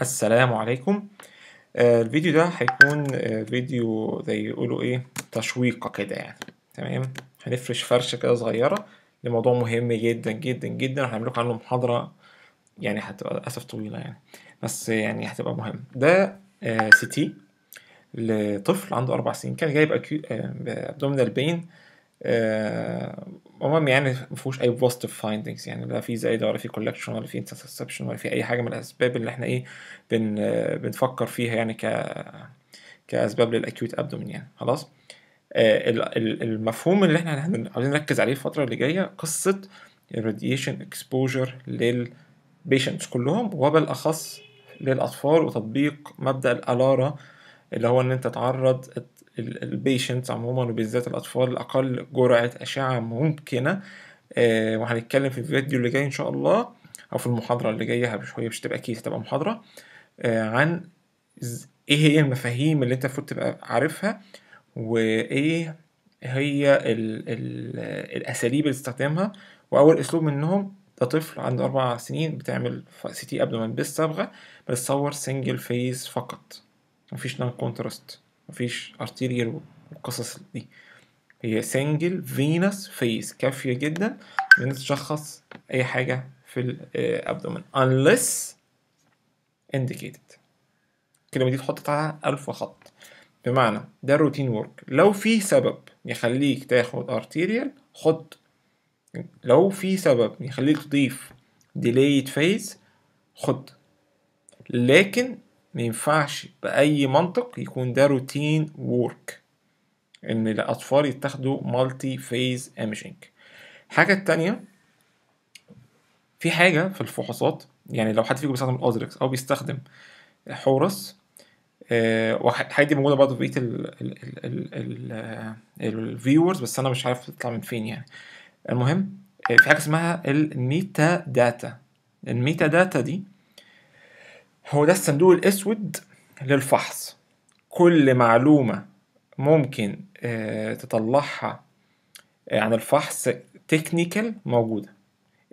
السلام عليكم آه، الفيديو ده هيكون آه، فيديو زي يقولوا ايه تشويقه كده يعني تمام هنفرش فرشه كده صغيره لموضوع مهم جدا جدا جدا هنعمل لكم عنه محاضره يعني هتبقى للاسف طويله يعني بس يعني هتبقى مهم ده آه سي تي لطفل عنده اربع سنين كان جايب آه، ابدومينال بين المهم يعني ما فيهوش اي بوزيتيف فايندنجز يعني لا في زايده ولا في كولكشن ولا في انترسبشن ولا في اي حاجه من الاسباب اللي احنا ايه بن بنفكر فيها يعني ك كاسباب للاكيوت ابدومين يعني خلاص آه، المفهوم اللي احنا عاوزين نركز عليه الفتره اللي جايه قصه الراديشن اكسبوجر للبيشنتس كلهم وبالاخص للاطفال وتطبيق مبدا الالارا اللي هو ان انت تعرض البيشنتس عموما وبالذات الأطفال أقل جرعة أشعة ممكنة آه، وهنتكلم في الفيديو اللي جاي إن شاء الله أو في المحاضرة اللي جاية بشويه مش تبقى كيس تبقى محاضرة آه، عن إيه هي المفاهيم اللي أنت المفروض تبقى عارفها وإيه هي الـ الـ الأساليب اللي تستخدمها وأول أسلوب منهم ده طفل عنده أربع سنين بتعمل سي تي أبدومن بالصبغة بتصور سنجل فيز فقط مفيش نون كونتراست مفيش ارتيريال والقصص دي هي سنجل فينس فيس كافية جدا ان تشخص اي حاجة في الابدومن آه، unless indicated الكلمة دي تحط تحتها ألف خط بمعنى ده الروتين ورك لو في سبب يخليك تاخد ارتيريال خد لو في سبب يخليك تضيف delayed phase خد لكن ما ينفعش بأي منطق يكون ده روتين وورك إن الأطفال يتاخدوا مالتي فيز ايمجينج الحاجة التانية في حاجة في الفحوصات يعني لو حد فيكم بيستخدم الأزركس أو بيستخدم حورس الحاجات آه، دي موجوده برضه في بقيه الفيورز بس انا مش عارف تطلع من فين يعني المهم آه، في حاجه اسمها الميتا داتا الميتا داتا دي هو ده الصندوق الأسود للفحص كل معلومة ممكن آه، تطلعها آه، عن الفحص تكنيكال موجودة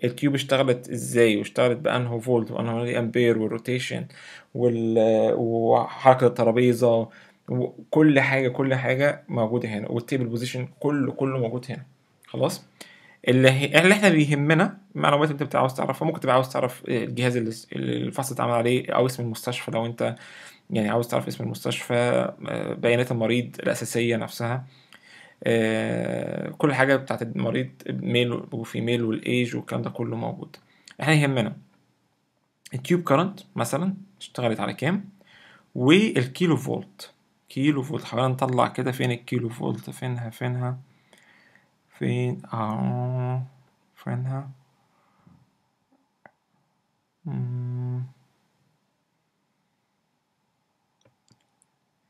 التيوب اشتغلت ازاي واشتغلت بانه فولت وانه امبير والروتيشن وحركة الترابيزة وكل حاجة كل حاجة موجودة هنا والتيبل بوزيشن كله كله موجود هنا خلاص اللي اللي احنا بيهمنا المعلومات اللي انت عاوز تعرفها ممكن تبقى عاوز تعرف الجهاز اللي الفحص اتعمل عليه او اسم المستشفى لو انت يعني عاوز تعرف اسم المستشفى آه، بيانات المريض الاساسيه نفسها آه، كل حاجه بتاعت المريض ميل وفي ميل والايج والكلام ده كله موجود احنا يهمنا التيوب كارنت مثلا اشتغلت على كام والكيلو فولت كيلو فولت حوالي نطلع كده فين الكيلو فولت فينها فينها فين آه فينها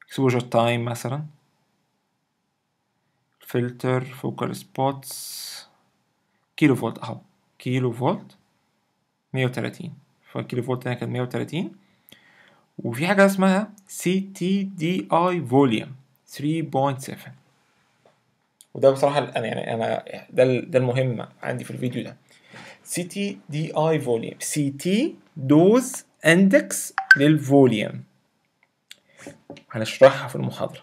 اكسبوجر تايم مثلا فلتر فوكال سبوتس كيلو فولت اهو كيلو فولت 130 فالكيلو فولت هنا كان 130 وفي حاجة اسمها سي تي دي اي فوليوم 3.7 وده بصراحه انا يعني انا ده ده المهم عندي في الفيديو ده سي تي دي اي فوليوم سي تي دوز اندكس للفوليوم هنشرحها في المحاضره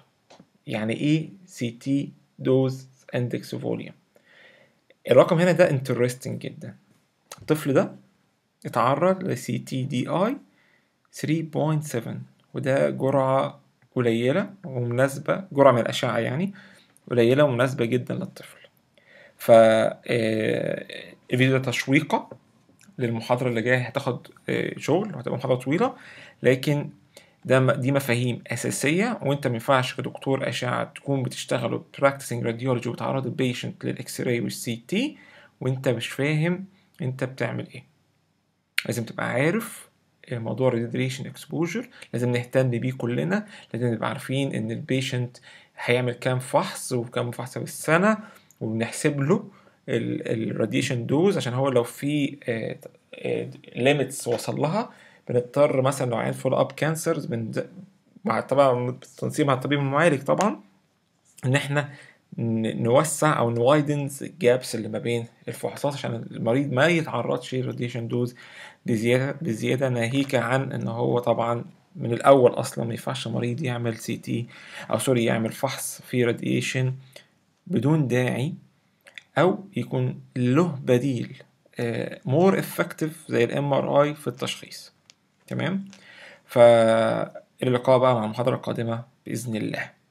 يعني ايه سي تي دوز اندكس فوليوم الرقم هنا ده انترستنج جدا الطفل ده اتعرض لسي تي دي اي 3.7 وده جرعه قليله ومناسبه جرعه من الاشعه يعني قليلة ومناسبة جدا للطفل ف آه، الفيديو ده تشويقة للمحاضرة اللي جاية هتاخد آه، شغل وهتبقى محاضرة طويلة لكن ده دي مفاهيم اساسيه وانت ما ينفعش كدكتور اشعه تكون بتشتغل براكتسنج راديولوجي وتعرض البيشنت للاكس راي والسي تي وانت مش فاهم انت بتعمل ايه لازم تبقى عارف موضوع الريدريشن اكسبوجر لازم نهتم بيه كلنا لازم نبقى عارفين ان البيشنت هيعمل كام فحص وكام فحص في السنه وبنحسب له الراديشن دوز عشان هو لو في ليميتس آه، آه، وصل لها بنضطر مثلا لو عيان فول اب كانسرز مع طبعا بالتنسيق مع الطبيب المعالج طبعا ان احنا نوسع او نوايدنز الجابس اللي ما بين الفحوصات عشان المريض ما يتعرضش للراديشن دوز بزياده بزياده ناهيك عن ان هو طبعا من الاول اصلا ما ينفعش مريض يعمل سي تي او سوري يعمل فحص في راديشن بدون داعي او يكون له بديل مور آه، افكتيف زي الام ار اي في التشخيص تمام فاللقاء بقى مع المحاضره القادمه باذن الله